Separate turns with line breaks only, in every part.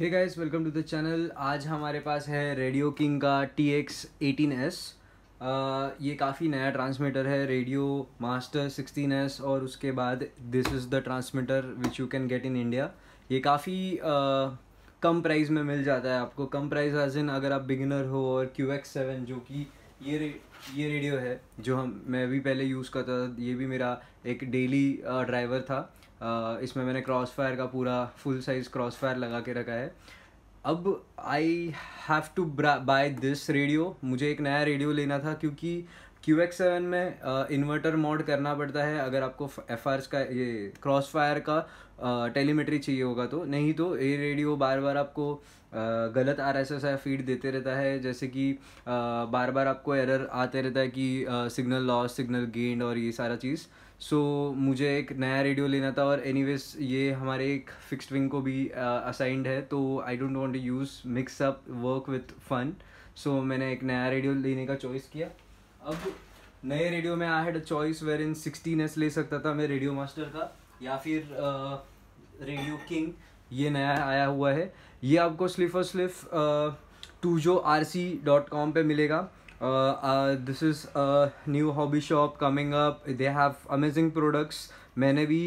hey guys welcome to the channel आज हमारे पास है रेडियो किंग का टी एक्स एटीन एस ये काफ़ी नया ट्रांसमीटर है रेडियो मास्टर सिक्सटीन एस और उसके बाद this is the transmitter which you can get in India ये काफ़ी uh, कम प्राइस में मिल जाता है आपको कम प्राइस एज इन अगर आप बिगिनर हो और क्यू एक्स सेवन जो कि ये रे, ये रेडियो है जो हम मैं भी पहले यूज़ करता था ये भी मेरा एक डेली ड्राइवर uh, था इसमें मैंने क्रॉस फायर का पूरा फुल साइज़ क्रॉस फायर लगा के रखा है अब I have to buy this radio मुझे एक नया रेडियो लेना था क्योंकि क्यू एक्स सेवन में इन्वर्टर मोड करना पड़ता है अगर आपको एफ आर का ये क्रॉस फायर का टेलीमेट्री चाहिए होगा तो नहीं तो ये रेडियो बार बार आपको uh, गलत R S S I feed देते रहता है जैसे कि uh, बार बार आपको एरर आते रहता है कि सिग्नल लॉस सिग्नल गेंड और ये सारा चीज़ सो so, मुझे एक नया रेडियो लेना था और एनी ये हमारे एक फिक्स्ड विंग को भी असाइंड है तो I don't want to use mix up work with fun so मैंने एक नया रेडियो लेने का चॉइस किया अब नए रेडियो में I had a choice where in sixteen S ले सकता था मैं रेडियो मास्टर का या फिर रेडियो किंग ये नया आया हुआ है ये आपको स्लिफ और स्लिफ टू जो आर सी डॉट कॉम पर मिलेगा uh, uh, this is a new hobby shop coming up they have amazing products मैंने भी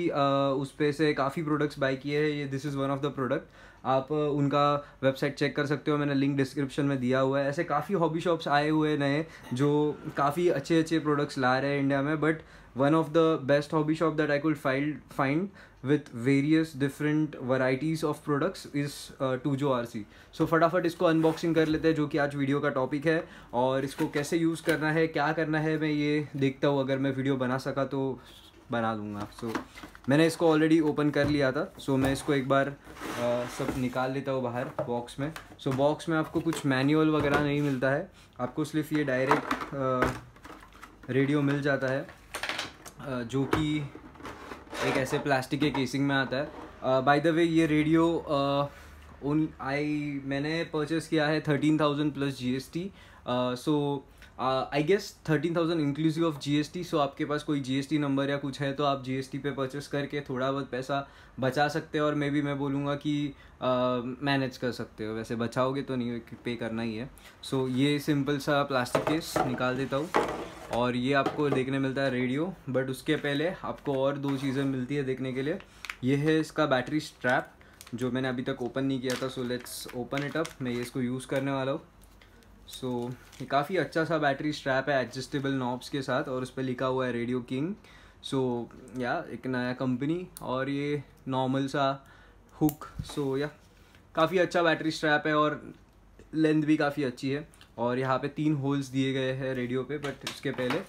उस पर से काफ़ी प्रोडक्ट्स बाई किए हैं ये this is one of the product आप उनका वेबसाइट चेक कर सकते हो मैंने लिंक डिस्क्रिप्शन में दिया हुआ है ऐसे काफ़ी हॉबी शॉप्स आए हुए नए जो काफ़ी अच्छे अच्छे प्रोडक्ट्स ला रहे हैं इंडिया में but one of the best hobby shop that I could filed find with various different varieties of products is टू जो आर सी सो फटाफट इसको अनबॉक्सिंग कर लेते हैं जो कि आज वीडियो का टॉपिक है और इसको कैसे यूज़ करना है क्या करना है मैं ये देखता हूँ अगर मैं वीडियो बना सका तो बना दूंगा सो so, मैंने इसको ऑलरेडी ओपन कर लिया था सो so, मैं इसको एक बार आ, सब निकाल लेता हूँ बाहर बॉक्स में सो so, बॉक्स में आपको कुछ मैनुअल वगैरह नहीं मिलता है आपको सिर्फ ये डायरेक्ट रेडियो मिल जाता है आ, जो कि एक ऐसे प्लास्टिक के केसिंग में आता है बाय द वे ये रेडियो उन आई मैंने परचेस किया है thirteen thousand plus G S T so I guess thirteen thousand inclusive of G S T so आपके पास कोई जी एस टी नंबर या कुछ है तो आप जी टी पे परचेस करके थोड़ा बहुत पैसा बचा सकते हो और मे बी मैं बोलूँगा कि मैनेज uh, कर सकते हो वैसे बचाओगे तो नहीं पे करना ही है सो so, ये सिंपल सा प्लास्टिक केस निकाल देता हूँ और ये आपको देखने मिलता है रेडियो बट उसके पहले आपको और दो चीज़ें मिलती है देखने के लिए ये है इसका बैटरी स्ट्रैप जो मैंने अभी तक ओपन नहीं किया था so let's open it up मैं ये इसको यूज़ करने वाला हूँ सो so, ये काफ़ी अच्छा सा बैटरी स्ट्रैप है एडजस्टेबल नॉब्स के साथ और उस पर लिखा हुआ है रेडियो किंग सो या एक नया कंपनी और ये नॉर्मल सा हुक सो या काफ़ी अच्छा बैटरी स्ट्रैप है और लेंथ भी काफ़ी अच्छी है और यहाँ पे तीन होल्स दिए गए हैं रेडियो पे बट उसके पहले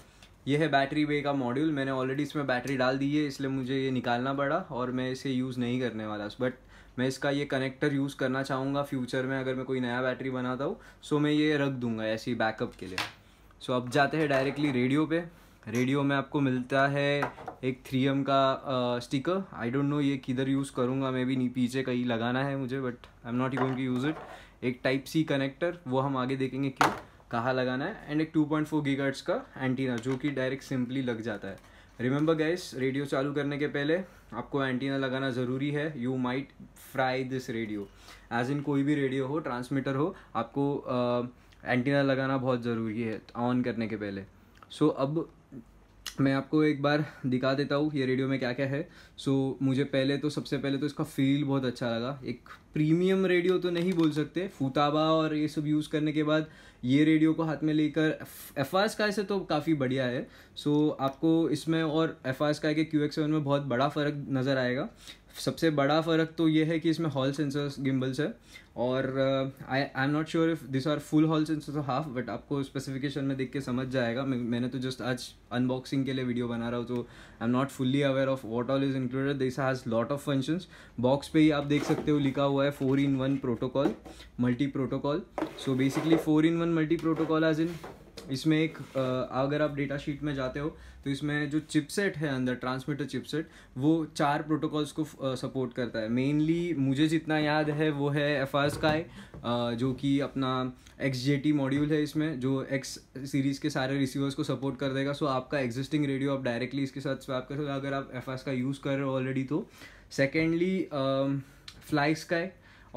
ये है बैटरी वे का मॉड्यूल मैंने ऑलरेडी इसमें बैटरी डाल दी है इसलिए मुझे ये निकालना पड़ा और मैं इसे यूज़ नहीं करने वाला बट मैं इसका ये कनेक्टर यूज़ करना चाहूँगा फ्यूचर में अगर मैं कोई नया बैटरी बनाता हूँ सो मैं ये रख दूँगा ऐसी बैकअप के लिए सो अब जाते हैं डायरेक्टली रेडियो पे रेडियो में आपको मिलता है एक थ्री एम का स्टिकर आई डोंट नो ये किधर यूज़ करूँगा मे बी पीछे कहीं लगाना है मुझे but I am not going to use it एक टाइप सी कनेक्टर वो हम आगे देखेंगे क्यों कहाँ लगाना है एंड एक 2.4 पॉइंट का एंटीना जो कि डायरेक्ट सिंपली लग जाता है रिमेंबर गैस रेडियो चालू करने के पहले आपको एंटीना लगाना ज़रूरी है you might fry this radio as in कोई भी रेडियो हो ट्रांसमीटर हो आपको एंटीना uh, लगाना बहुत ज़रूरी है ऑन करने के पहले सो so, अब मैं आपको एक बार दिखा देता हूँ ये रेडियो में क्या क्या है सो so, मुझे पहले तो सबसे पहले तो इसका फील बहुत अच्छा लगा एक प्रीमियम रेडियो तो नहीं बोल सकते फूताबा और ये सब यूज़ करने के बाद ये रेडियो को हाथ में लेकर एफ आर स्काय से तो काफ़ी बढ़िया है सो so, आपको इसमें और एफ आर स्काय के क्यू एक्स सेवन में बहुत बड़ा फ़र्क नज़र आएगा सबसे बड़ा फ़र्क तो ये है कि इसमें हॉल सेंसर गिम्बल्स है और I I am not sure if this are full hall sensor तो हाफ बट आपको स्पेसिफिकेशन में देख के समझ जाएगा मैं, मैंने तो जस्ट आज अनबॉक्सिंग के लिए वीडियो बना रहा हूँ तो I am not fully aware of what all is included this has lot of functions box पे ही आप देख सकते हो लिखा हुआ है four in one protocol multi protocol so basically four in one multi protocol as in इसमें एक अगर आप डेटा शीट में जाते हो तो इसमें जो चिपसेट है अंदर ट्रांसमीटर चिपसेट वो चार प्रोटोकॉल्स को सपोर्ट करता है मेनली मुझे जितना याद है वो है एफ आर स्काई जो कि अपना एक्स जे टी मॉड्यूल है इसमें जो एक्स सीरीज़ के सारे रिसीवर्स को सपोर्ट कर देगा सो आपका एग्जिस्टिंग रेडियो आप डायरेक्टली इसके साथ स्वैप कर सकते अगर आप एफ आर का यूज़ कर रहे हो ऑलरेडी तो सेकेंडली फ्लाई स्काई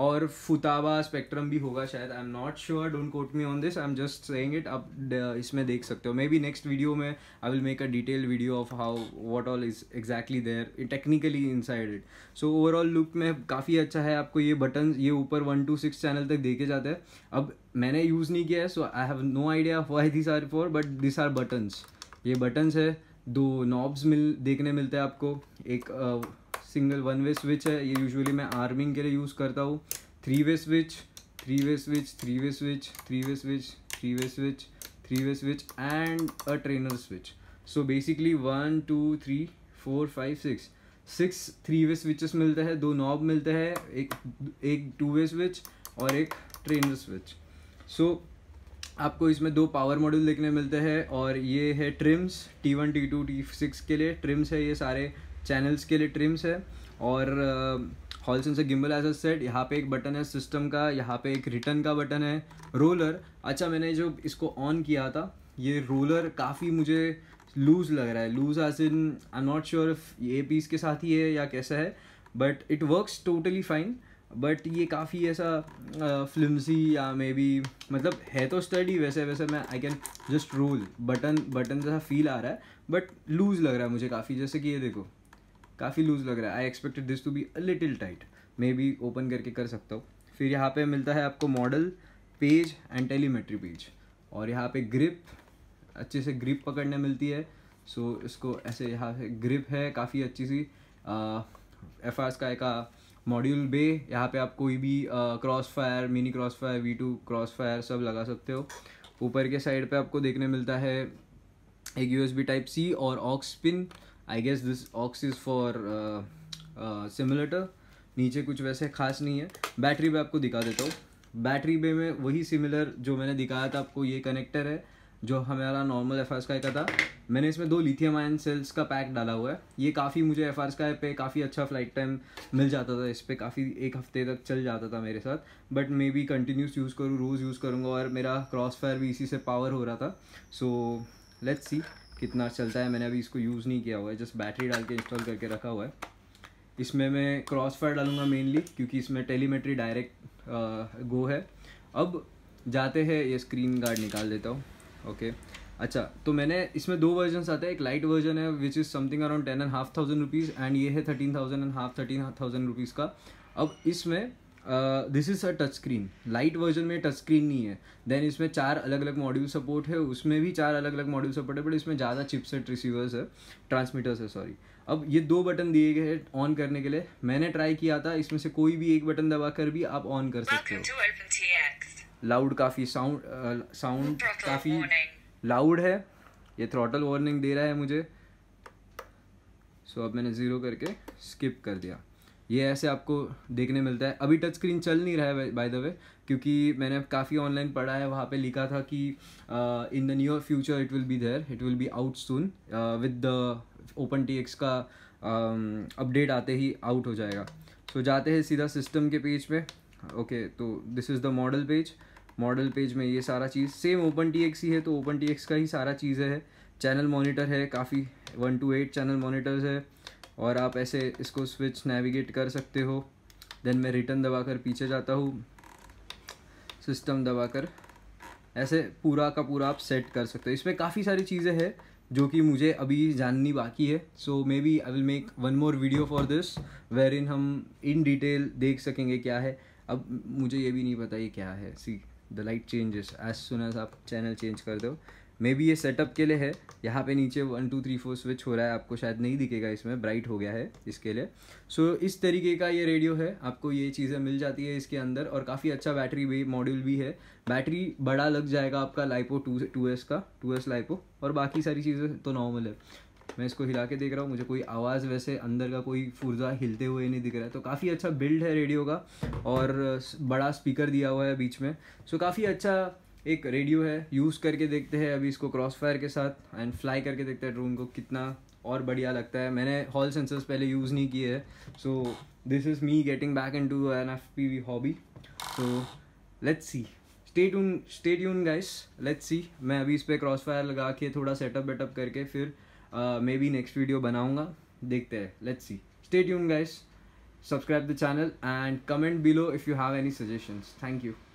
और फुतावा स्पेक्ट्रम भी होगा शायद I am not sure don't quote me on this I am just saying it आप इसमें देख सकते हो मे बी नेक्स्ट वीडियो में I will make a detail video of how what all is exactly there technically inside it so overall look में काफ़ी अच्छा है आपको ये बटन ये ऊपर वन टू सिक्स चैनल तक देखे जाते हैं अब मैंने यूज़ नहीं किया है so I have no idea why this are for but this are buttons ये बटन्स है दो नॉब्स मिल देखने मिलते हैं आपको एक सिंगल वन वे स्विच है ये यूजुअली मैं आर्मिंग के लिए यूज़ करता हूँ three way switch three way switch three way switch three way switch three way switch three way switch and a trainer switch so basically one two three four five six six three way switches मिलते हैं दो knob मिलते हैं एक एक two way switch और एक trainer switch सो आपको इसमें दो पावर मॉड्यूल देखने मिलते हैं और ये है trims T one T two T six के लिए ट्रिम्स है ये सारे चैनल्स के लिए ट्रिम्स है और hall sensor gimbal as set यहाँ पे एक बटन है सिस्टम का यहाँ पे एक रिटर्न का बटन है रोलर अच्छा मैंने जो इसको ऑन किया था ये रोलर काफ़ी मुझे लूज़ लग रहा है loose as in I not sure ये पीस के साथ ही है या कैसा है but it works totally fine but ये काफ़ी ऐसा फिल्मी uh, या मे बी मतलब है तो स्टडी वैसे वैसे मैं I can just roll button button जैसा फील आ रहा है बट लूज़ लग रहा है मुझे काफ़ी जैसे कि ये देखो काफ़ी लूज लग रहा है I expected this to be a little tight maybe open करके कर सकता हूँ फिर यहाँ पे मिलता है आपको model page and telemetry page और यहाँ पे ग्रिप अच्छे से ग्रिप पकड़ने मिलती है सो so, इसको ऐसे यहाँ से ग्रिप है काफ़ी अच्छी सी एफ आर स्काई का मॉड्यूल बे यहाँ पे आप कोई भी crossfire mini crossfire V two crossfire सब लगा सकते हो ऊपर के साइड पे आपको देखने मिलता है एक U S B type C और aux pin I guess this aux is for simulator नीचे कुछ वैसे खास नहीं है बैटरी बे आपको दिखा देता हूँ बैटरी बे में वही सिमिलर जो मैंने दिखाया था आपको ये कनेक्टर है जो हमारा नॉर्मल एफ का था मैंने इसमें दो लिथियम आयन सेल्स का पैक डाला हुआ है ये काफ़ी मुझे एफ आर स्काई पे काफ़ी अच्छा फ्लाइट टाइम मिल जाता था इस पर काफ़ी एक हफ्ते तक चल जाता था मेरे साथ but maybe continuous use करूँ रोज़ यूज़ करूँगा और मेरा क्रॉस फायर भी इसी से पावर हो रहा था सो लेट्स सी कितना चलता है मैंने अभी इसको यूज़ नहीं किया हुआ है जस्ट बैटरी डाल के इंस्टॉल करके रखा हुआ है इसमें मैं क्रॉस फायर डालूंगा मेनली क्योंकि इसमें टेलीमेट्री डायरेक्ट गो है अब जाते हैं ये स्क्रीन गार्ड निकाल देता हूँ ओके अच्छा तो मैंने इसमें दो वर्जन आते हैं एक लाइट वर्जन है which is something around ten and half thousand rupees and ये है thirteen thousand and half thirteen thousand rupees का अब इसमें this is a touch screen light version में टच स्क्रीन नहीं है देन इसमें चार अलग अलग मॉड्यूल सपोर्ट है उसमें भी चार अलग अलग मॉड्यूल सपोर्ट है बट इसमें ज़्यादा चिपसेट रिसीवर्स है ट्रांसमीटर्स है सॉरी अब ये दो बटन दिए गए हैं ऑन करने के लिए मैंने ट्राई किया था इसमें से कोई भी एक बटन दबा कर भी आप ऑन कर सकते हो लाउड काफ़ी साउंड साउंड काफ़ी लाउड है ये थ्रॉटल वार्निंग दे रहा है मुझे सो so, अब मैंने ज़ीरो करके स्किप कर दिया ये ऐसे आपको देखने मिलता है अभी टच स्क्रीन चल नहीं रहा है बाय द वे क्योंकि मैंने काफ़ी ऑनलाइन पढ़ा है वहाँ पे लिखा था कि in the near future it will be there it will be out soon with the open T X का अपडेट um, uh, आते ही आउट हो जाएगा सो so, जाते हैं सीधा सिस्टम के पेज पे ओके okay, तो this is the model page model page में ये सारा चीज़ सेम ओपन टी एक्स ही है तो ओपन टी एक्स का ही सारा चीज़ें है चैनल मोनिटर है काफ़ी one two eight channel monitors है और आप ऐसे इसको स्विच नेविगेट कर सकते हो देन मैं रिटर्न दबा कर पीछे जाता हूँ सिस्टम दबा कर ऐसे पूरा का पूरा आप सेट कर सकते हो इसमें काफ़ी सारी चीज़ें हैं जो कि मुझे अभी जाननी बाकी है so maybe I will make one more video for this where in हम इन डिटेल देख सकेंगे क्या है अब मुझे ये भी नहीं पता ये क्या है see the light changes as soon as आप चैनल चेंज कर दो मे बी ये सेटअप के लिए है यहाँ पे नीचे one two three four switch हो रहा है आपको शायद नहीं दिखेगा इसमें ब्राइट हो गया है इसके लिए सो so, इस तरीके का ये रेडियो है आपको ये चीज़ें मिल जाती है इसके अंदर और काफ़ी अच्छा बैटरी भी मॉड्यूल भी है बैटरी बड़ा लग जाएगा आपका लाइपो टू टू एस का टू एस लाइपो और बाकी सारी चीज़ें तो नॉर्मल है मैं इसको हिला के देख रहा हूँ मुझे कोई आवाज़ वैसे अंदर का कोई फुर्जा हिलते हुए नहीं दिख रहा है तो काफ़ी अच्छा बिल्ड है रेडियो का और बड़ा स्पीकर दिया हुआ है बीच में सो काफ़ी अच्छा एक रेडियो है यूज़ करके देखते हैं अभी इसको क्रॉस फायर के साथ एंड फ्लाई करके देखते हैं ड्रोन को कितना और बढ़िया लगता है मैंने हॉल सेंसर्स पहले यूज़ नहीं किए हैं so this is me getting back into an F P V hobby so let's see stay stay यून गाइस लेट्स सी मैं अभी इस पर क्रॉस फायर लगा के थोड़ा सेटअप वेटअप करके फिर मे बी नेक्स्ट वीडियो बनाऊँगा देखते हैं लेट्स सी स्टेट यून guys subscribe the channel and comment below if you have any suggestions thank you